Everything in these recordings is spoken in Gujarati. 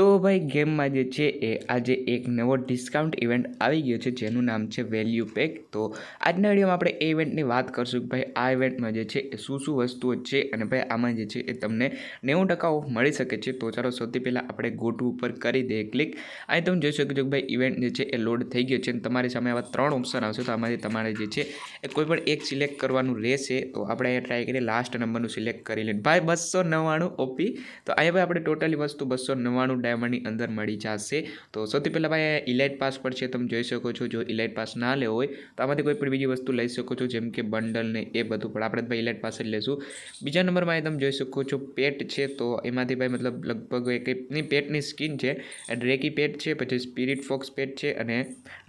તો ભાઈ ગેમમાં જે છે એ આજે એક નવો ડિસ્કાઉન્ટ ઇવેન્ટ આવી ગયો છે જેનું નામ છે વેલ્યુ પેક તો આજના વિડીયોમાં આપણે એ ઇવેન્ટની વાત કરશું કે ભાઈ આ ઇવેન્ટમાં જે છે એ શું શું વસ્તુઓ છે અને ભાઈ આમાં જે છે એ તમને નેવું ટકા ઓફ મળી શકે છે તો ચાલો સૌથી પહેલાં આપણે ગોટુ ઉપર કરી દઈએ ક્લિક અહીં તમે જોઈ શકો છો કે ભાઈ ઇવેન્ટ જે છે એ લોડ થઈ ગયો છે અને તમારી સામે આવા ત્રણ ઓપ્શન આવશે તો આમાંથી તમારે જે છે એ કોઈ પણ એક સિલેક્ટ કરવાનું રહેશે તો આપણે અહીંયા ટ્રાય કરીએ લાસ્ટ નંબરનું સિલેક્ટ કરી લઈએ ભાઈ બસો નવ્વાણું ઓપી તો અહીંયા ભાઈ આપણે ટોટલી વસ્તુ બસો નવ્વાણું ડાયમંડની અંદર મળી જશે તો સૌથી પહેલાં ભાઈ ઇલાઇટ પાસ પર છે તમે જોઈ શકો છો જો ઇલાઇટ પાસ ના લેવો હોય તો આમાંથી કોઈ પણ બીજી વસ્તુ લઈ શકો છો જેમ કે બંડલ ને એ બધું પણ આપણે ભાઈ ઇલાઇટ પાસ જ લેશું બીજા નંબરમાં એ તમે જોઈ શકો છો પેટ છે તો એમાંથી ભાઈ મતલબ લગભગ એકની પેટની સ્કીન છે ડ્રેકી પેટ છે પછી સ્પિરિટ ફોક્સ પેટ છે અને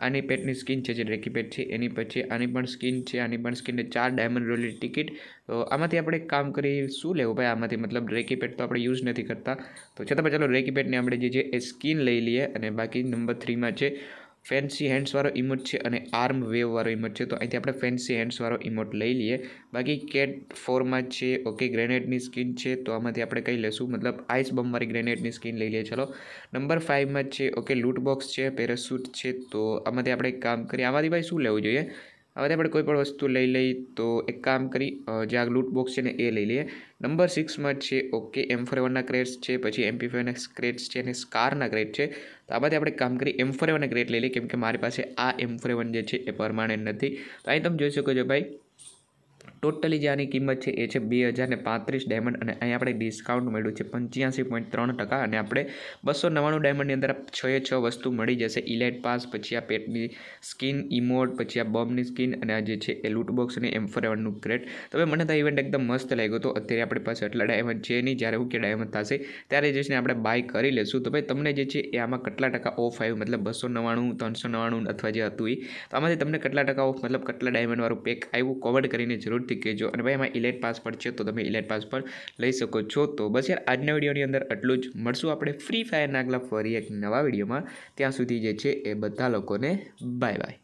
આની પેટની સ્કીન છે જે ડ્રેકી પેટ છે એની પછી આની પણ સ્કીન છે આની પણ સ્કીનને ચાર ડાયમંડ રોલી ટિકિટ તો આમાંથી આપણે એક કામ કરીએ શું લેવું ભાઈ આમાંથી મતલબ રેકીપેડ તો આપણે યુઝ નથી કરતા તો છતાં પણ ચાલો રેકીપેડની આપણે જે છે એ સ્કીન લઈ લઈએ અને બાકી નંબર થ્રીમાં છે ફેન્સી હેન્ડ્સવાળો ઇમોટ છે અને આર્મ વેવવાળો ઇમોટ છે તો અહીંથી આપણે ફેન્સી હેન્ડ્સવાળો ઇમોટ લઈ લઈએ બાકી કેટ ફોરમાં છે ઓકે ગ્રેનેડની સ્કીન છે તો આમાંથી આપણે કંઈ લેશું મતલબ આઈસ બમવાળી ગ્રેનેડની સ્કીન લઈ લઈએ ચાલો નંબર ફાઇવમાં છે ઓકે લૂટબોક્સ છે પેરાસૂટ છે તો આમાંથી આપણે કામ કરીએ આમાંથી ભાઈ શું લેવું જોઈએ હવે આપણે કોઈ પણ વસ્તુ લઈ લઈ તો એક કામ કરી જે આ લૂટ બોક્સ છે ને એ લઈ લઈએ નંબર સિક્સમાં છે ઓકે એમ ફોર એવનના ક્રેટ્સ છે પછી એમપી ફાઈવના ક્રેટ્સ છે અને સ્કારના ક્રેટ છે તો આમાંથી આપણે કામ કરી એમ ફોર એવનના ક્રેટ લઈ લઈએ કેમકે મારી પાસે આ એમ ફોર એવન જે છે એ પરમાનન્ટ નથી તો અહીં તમે જોઈ શકો છો ભાઈ ટોટલી જે આની કિંમત છે એ છે બે હજાર પાંત્રીસ ડાયમંડ અને અહીં આપણે ડિસ્કાઉન્ટ મળ્યું છે પંચ્યાસી પોઈન્ટ ત્રણ ટકા અને આપણે બસો નવ્વાણું ડાયમંડની અંદર છ એ છ વસ્તુ મળી જશે ઇલાઇટ પાસ પછી આ પેટની સ્કિન ઇમોટ પછી આ બમની સ્કિન અને આ જે છે એ લૂટબોક્સ અને એમ ફોર એવનનું ક્રેટ તો મને તો ઇવેન્ટ એકદમ મસ્ત લાગ્યો હતો અત્યારે આપણી પાસે એટલા ડાયમંડ છે નહીં જ્યારે હું કે ડાયમંડ થશે ત્યારે જે છે આપણે બાય કરી લેશું તો ભાઈ તમને જે છે એ આમાં કેટલા ટકા ઓફ આવ્યું મતલબ બસો નવ્વાણું ત્રણસો નવ્વાણું અથવા જે હતું એ તો આમાંથી તમને કેટલા ટકા ઓફ મતલબ કેટલા ડાયમંડવાળું પેક આવ્યું કોમેન્ટ કરીને જરૂર જરૂરથી કહેજો અને ભાઈ એમાં ઇલેટ પાસ પણ છે તો તમે ઇલેટ પાસ પણ લઈ શકો છો તો બસ યાર આજના વિડીયોની અંદર આટલું જ મળશું આપણે ફ્રી ફાયરના આગલા ફરી એક નવા વિડીયોમાં ત્યાં સુધી જે છે એ બધા લોકોને બાય બાય